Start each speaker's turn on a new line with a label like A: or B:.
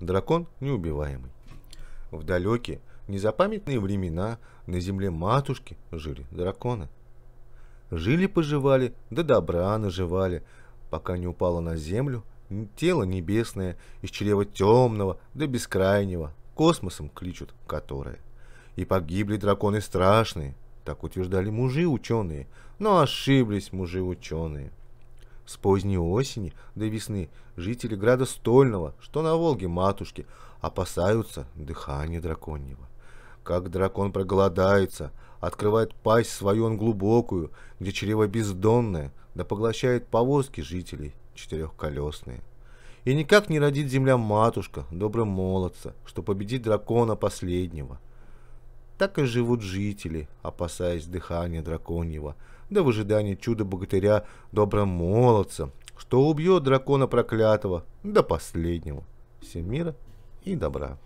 A: Дракон неубиваемый. В далекие, незапамятные времена на земле матушки жили драконы. Жили-поживали, да добра наживали, пока не упало на землю тело небесное из чрева темного до да бескрайнего, космосом кличут которое. И погибли драконы страшные, так утверждали мужи-ученые, но ошиблись мужи-ученые. С поздней осени до весны жители града Стольного, что на Волге матушки, опасаются дыхания драконьего. Как дракон проголодается, открывает пасть свою он глубокую, где чрево бездонное, да поглощает повозки жителей четырехколесные. И никак не родит земля матушка, добрым молодца, что победит дракона последнего — так и живут жители, опасаясь дыхания драконьего, да в ожидании чуда-богатыря добромолодца, что убьет дракона проклятого до последнего. Всем мира и добра.